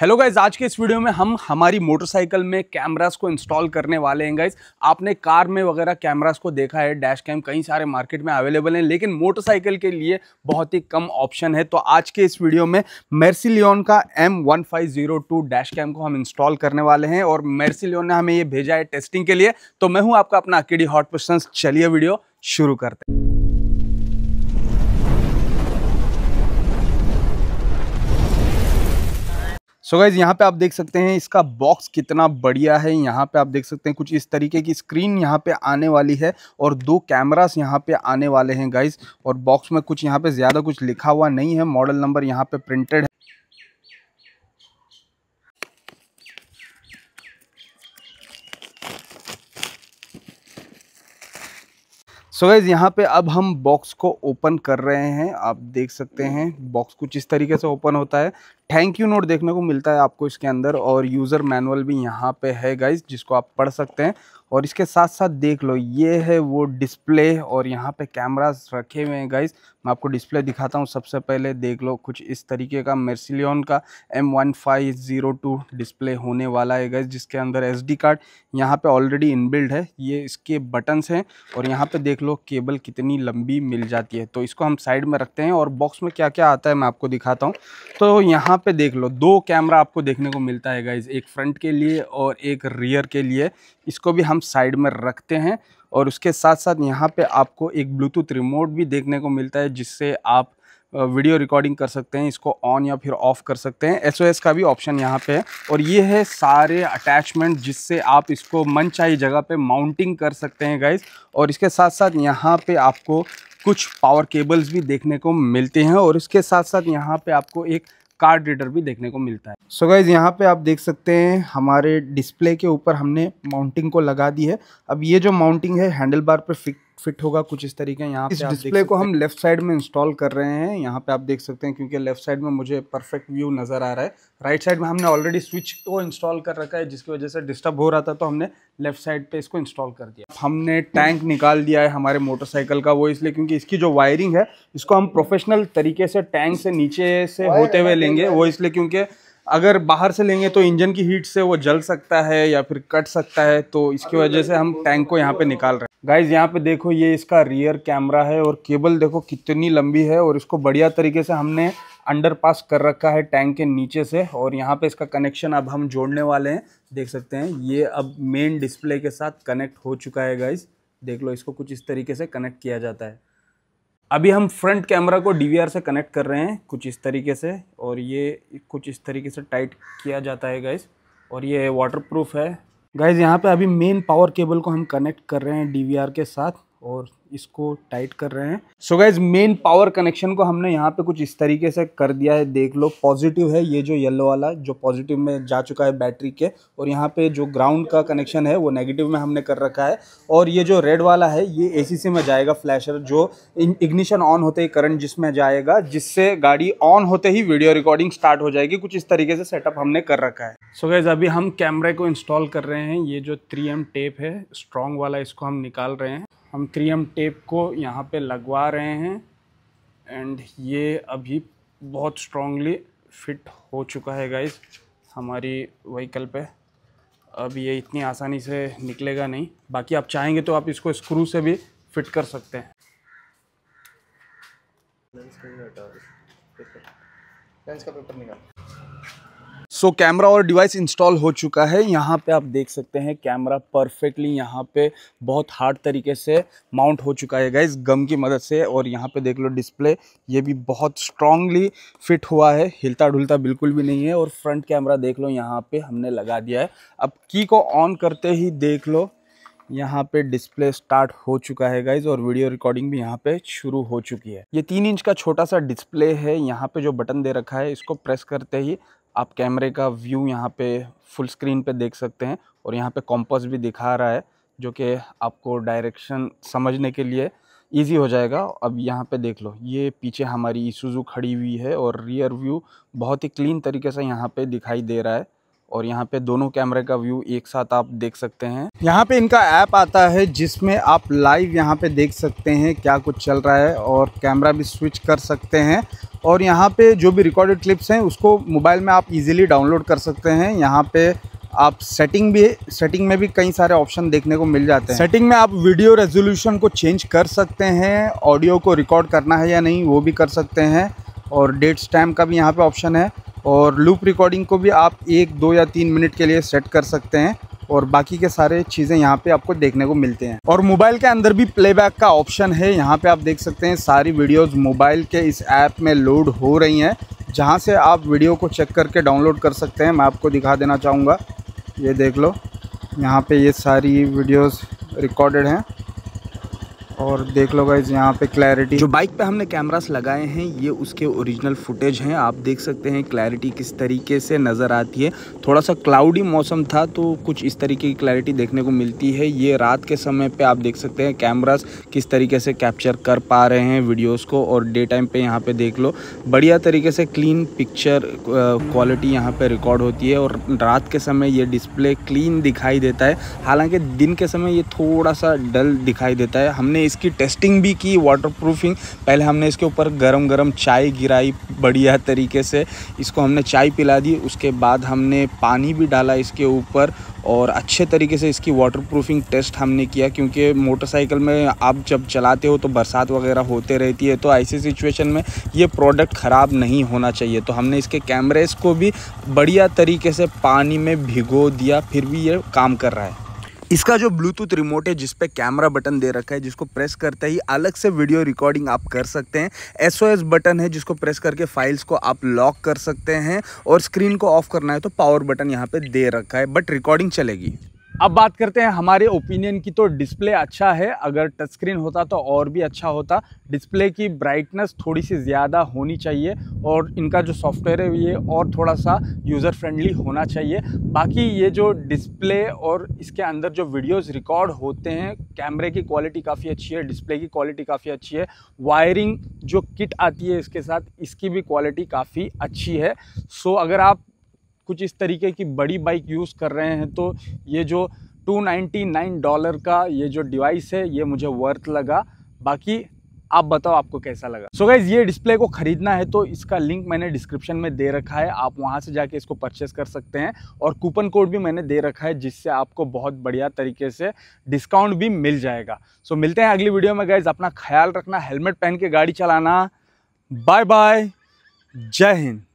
hello guys आज के इस वीडियो में हम हमारी मोटरसाइकिल में कैमरास को इंस्टॉल करने वाले हैं गाइज आपने कार में वगैरह कैमरास को देखा है डैश कैम कई सारे मार्केट में अवेलेबल हैं लेकिन मोटरसाइकिल के लिए बहुत ही कम ऑप्शन है तो आज के इस वीडियो में मेर्सिलियन का M one five zero two dash cam को हम इंस्टॉल करने वाले हैं और मेर्सिलियन ने हमें ये भेजा है टेस्टिंग के लिए तो मैं हूँ आपका अपना अकेडी हॉट पर्सन चलिए वीडियो शुरू करते हैं सो गाइज यहाँ पे आप देख सकते हैं इसका बॉक्स कितना बढ़िया है यहाँ पे आप देख सकते हैं कुछ इस तरीके की स्क्रीन यहाँ पे आने वाली है और दो कैमरास यहाँ पे आने वाले हैं गाइज और बॉक्स में कुछ यहाँ पे ज़्यादा कुछ लिखा हुआ नहीं है मॉडल नंबर यहाँ पे प्रिंटेड है सो गाइज़ यहाँ पे अब हम बॉक्स को ओपन कर रहे हैं आप देख सकते हैं बॉक्स कुछ इस तरीके से ओपन होता है थैंक यू नोट देखने को मिलता है आपको इसके अंदर और यूज़र मैनुअल भी यहाँ पे है गाइज जिसको आप पढ़ सकते हैं और इसके साथ साथ देख लो ये है वो डिस्प्ले और यहाँ पे कैमरास रखे हुए हैं गाइस मैं आपको डिस्प्ले दिखाता हूँ सबसे पहले देख लो कुछ इस तरीके का मेर्सिलियन का M one five zero two display होने वाला है गाइस जिसके अंदर एस डी कार्ड यहाँ पर ऑलरेडी इनबिल्ड है ये इसके बटन्स हैं और यहाँ पे देख लो केबल कितनी लंबी मिल जाती है तो इसको हम साइड में रखते हैं और बॉक्स में क्या क्या आता है मैं आपको दिखाता हूँ तो यहाँ पर देख लो दो कैमरा आपको देखने को मिलता है गाइज एक फ्रंट के लिए और एक रियर के लिए इसको भी हम हम साइड में रखते हैं और उसके साथ साथ यहाँ पे आपको एक ब्लूटूथ रिमोट भी देखने को मिलता है जिससे आप वीडियो रिकॉर्डिंग कर सकते हैं इसको ऑन या फिर ऑफ़ कर सकते हैं एसओएस का भी ऑप्शन यहाँ पे है और ये है सारे अटैचमेंट जिससे आप इसको मन चाहिए जगह पे माउंटिंग कर सकते हैं गाइस और इसके साथ साथ यहाँ पे आपको कुछ पावर केबल्स भी देखने को मिलते हैं और इसके साथ साथ यहाँ पे आपको एक कार्ड रीडर भी देखने को मिलता है सो so गाइज यहाँ पे आप देख सकते हैं हमारे डिस्प्ले के ऊपर हमने माउंटिंग को लगा दी है अब ये जो माउंटिंग है हैंडल बार पर फिक्स फिट होगा कुछ इस तरीके यहाँ इस डिस्प्ले को हम लेफ्ट साइड में इंस्टॉल कर रहे हैं यहाँ पे आप देख सकते हैं क्योंकि लेफ्ट साइड में मुझे परफेक्ट व्यू नज़र आ रहा है राइट साइड में हमने ऑलरेडी स्विच को इंस्टॉल कर रखा है जिसकी वजह से डिस्टर्ब हो रहा था तो हमने लेफ्ट साइड पे इसको इंस्टॉल कर दिया हमने टैंक निकाल दिया है हमारे मोटरसाइकिल का वो इसलिए क्योंकि इसकी जो वायरिंग है इसको हम प्रोफेशनल तरीके से टैंक से नीचे से होते हुए लेंगे वो इसलिए क्योंकि अगर बाहर से लेंगे तो इंजन की हीट से वो जल सकता है या फिर कट सकता है तो इसकी वजह से हम टैंक तो को यहाँ पे निकाल रहे हैं गाइज यहाँ पे देखो ये इसका रियर कैमरा है और केबल देखो कितनी लंबी है और इसको बढ़िया तरीके से हमने अंडर पास कर रखा है टैंक के नीचे से और यहाँ पे इसका कनेक्शन अब हम जोड़ने वाले हैं देख सकते हैं ये अब मेन डिस्प्ले के साथ कनेक्ट हो चुका है गाइज देख लो इसको कुछ इस तरीके से कनेक्ट किया जाता है अभी हम फ्रंट कैमरा को डी से कनेक्ट कर रहे हैं कुछ इस तरीके से और ये कुछ इस तरीके से टाइट किया जाता है गाइज और ये वाटर प्रूफ है गाइज यहाँ पे अभी मेन पावर केबल को हम कनेक्ट कर रहे हैं डी के साथ और इसको टाइट कर रहे हैं so guys main power connection को हमने यहाँ पे कुछ इस तरीके से कर दिया है देख लो पॉजिटिव है ये जो येलो वाला जो पॉजिटिव में जा चुका है बैटरी के और यहाँ पे जो ग्राउंड का कनेक्शन है वो नेगेटिव में हमने कर रखा है और ये जो रेड वाला है ये एसीसी में जाएगा फ्लैशर जो इग्निशन ऑन होते ही करंट जिसमें जाएगा जिससे गाड़ी ऑन होते ही वीडियो रिकॉर्डिंग स्टार्ट हो जाएगी कुछ इस तरीके से सेटअप हमने कर रखा है सो गैज गाइज अभी हम कैमरे को इंस्टॉल कर रहे हैं ये जो थ्री टेप है स्ट्रॉन्ग वाला इसको हम निकाल रहे हैं हम थ्री एम टेप को यहाँ पे लगवा रहे हैं एंड ये अभी बहुत स्ट्रॉन्गली फिट हो चुका है गाइस हमारी वहीकल पे अब ये इतनी आसानी से निकलेगा नहीं बाकी आप चाहेंगे तो आप इसको स्क्रू से भी फिट कर सकते हैं लेंस का पेपर निकाल सो कैमरा और डिवाइस इंस्टॉल हो चुका है यहाँ पे आप देख सकते हैं कैमरा परफेक्टली यहाँ पे बहुत हार्ड तरीके से माउंट हो चुका है गाइज गम की मदद से और यहाँ पे देख लो डिस्प्ले ये भी बहुत स्ट्रांगली फिट हुआ है हिलता ढुलता बिल्कुल भी नहीं है और फ्रंट कैमरा देख लो यहाँ पे हमने लगा दिया है अब की को ऑन करते ही देख लो यहाँ पे डिस्प्ले स्टार्ट हो चुका है गाइज और वीडियो रिकॉर्डिंग भी यहाँ पे शुरू हो चुकी है ये तीन इंच का छोटा सा डिस्प्ले है यहाँ पे जो बटन दे रखा है इसको प्रेस करते ही आप कैमरे का व्यू यहाँ पे फुल स्क्रीन पे देख सकते हैं और यहाँ पे कॉम्पस भी दिखा रहा है जो कि आपको डायरेक्शन समझने के लिए ईजी हो जाएगा अब यहाँ पे देख लो ये पीछे हमारी ईसूजू खड़ी हुई है और रियर व्यू बहुत ही क्लीन तरीके से यहाँ पे दिखाई दे रहा है और यहाँ पे दोनों कैमरे का व्यू एक साथ आप देख सकते हैं यहाँ पे इनका ऐप आता है जिसमें आप लाइव यहाँ पे देख सकते हैं क्या कुछ चल रहा है और कैमरा भी स्विच कर सकते हैं और यहाँ पे जो भी रिकॉर्डेड क्लिप्स हैं उसको मोबाइल में आप इजीली डाउनलोड कर सकते हैं यहाँ पे आप सेटिंग भी सेटिंग में भी कई सारे ऑप्शन देखने को मिल जाते हैं सेटिंग में आप वीडियो रेजोल्यूशन को चेंज कर सकते हैं ऑडियो को रिकॉर्ड करना है या नहीं वो भी कर सकते हैं और डेट्स टाइम का भी यहाँ पर ऑप्शन है और लूप रिकॉर्डिंग को भी आप एक दो या तीन मिनट के लिए सेट कर सकते हैं और बाकी के सारे चीज़ें यहाँ पे आपको देखने को मिलते हैं और मोबाइल के अंदर भी प्लेबैक का ऑप्शन है यहाँ पे आप देख सकते हैं सारी वीडियोस मोबाइल के इस ऐप में लोड हो रही हैं जहाँ से आप वीडियो को चेक करके डाउनलोड कर सकते हैं मैं आपको दिखा देना चाहूँगा ये देख लो यहाँ पर ये सारी वीडियोज़ रिकॉर्डेड हैं और देख लो गाइज यहाँ पे क्लैरिटी जो बाइक पे हमने कैमरास लगाए हैं ये उसके ओरिजिनल फुटेज हैं आप देख सकते हैं क्लैरिटी किस तरीके से नज़र आती है थोड़ा सा क्लाउडी मौसम था तो कुछ इस तरीके की क्लैरिटी देखने को मिलती है ये रात के समय पे आप देख सकते हैं कैमरास किस तरीके से कैप्चर कर पा रहे हैं वीडियोज़ को और डे टाइम पर यहाँ पर देख लो बढ़िया तरीके से क्लीन पिक्चर क्वालिटी यहाँ पर रिकॉर्ड होती है और रात के समय ये डिस्प्ले क्लीन दिखाई देता है हालाँकि दिन के समय ये थोड़ा सा डल दिखाई देता है हमने इसकी टेस्टिंग भी की वाटर प्रूफिंग पहले हमने इसके ऊपर गरम गरम चाय गिराई बढ़िया तरीके से इसको हमने चाय पिला दी उसके बाद हमने पानी भी डाला इसके ऊपर और अच्छे तरीके से इसकी वाटर प्रूफिंग टेस्ट हमने किया क्योंकि मोटरसाइकिल में आप जब चलाते हो तो बरसात वगैरह होते रहती है तो ऐसी सिचुएशन में ये प्रोडक्ट ख़राब नहीं होना चाहिए तो हमने इसके कैमरेज़ को भी बढ़िया तरीके से पानी में भिगो दिया फिर भी ये काम कर रहा है इसका जो ब्लूटूथ रिमोट है जिस कैमरा बटन दे रखा है जिसको प्रेस करते ही अलग से वीडियो रिकॉर्डिंग आप कर सकते हैं एसओएस बटन है जिसको प्रेस करके फाइल्स को आप लॉक कर सकते हैं और स्क्रीन को ऑफ करना है तो पावर बटन यहाँ पे दे रखा है बट रिकॉर्डिंग चलेगी अब बात करते हैं हमारे ओपिनियन की तो डिस्प्ले अच्छा है अगर टच स्क्रीन होता तो और भी अच्छा होता डिस्प्ले की ब्राइटनेस थोड़ी सी ज़्यादा होनी चाहिए और इनका जो सॉफ्टवेयर है ये और थोड़ा सा यूज़र फ्रेंडली होना चाहिए बाकी ये जो डिस्प्ले और इसके अंदर जो वीडियोस रिकॉर्ड होते हैं कैमरे की क्वालिटी काफ़ी अच्छी है डिस्प्ले की क्वालिटी काफ़ी अच्छी है वायरिंग जो किट आती है इसके साथ इसकी भी क्वालिटी काफ़ी अच्छी है सो अगर आप कुछ इस तरीके की बड़ी बाइक यूज़ कर रहे हैं तो ये जो 299 डॉलर का ये जो डिवाइस है ये मुझे वर्थ लगा बाकी आप बताओ आपको कैसा लगा सो so गाइज ये डिस्प्ले को खरीदना है तो इसका लिंक मैंने डिस्क्रिप्शन में दे रखा है आप वहाँ से जाके इसको परचेस कर सकते हैं और कूपन कोड भी मैंने दे रखा है जिससे आपको बहुत बढ़िया तरीके से डिस्काउंट भी मिल जाएगा सो so, मिलते हैं अगली वीडियो में गाइज अपना ख्याल रखना हेलमेट पहन के गाड़ी चलाना बाय बाय जय हिंद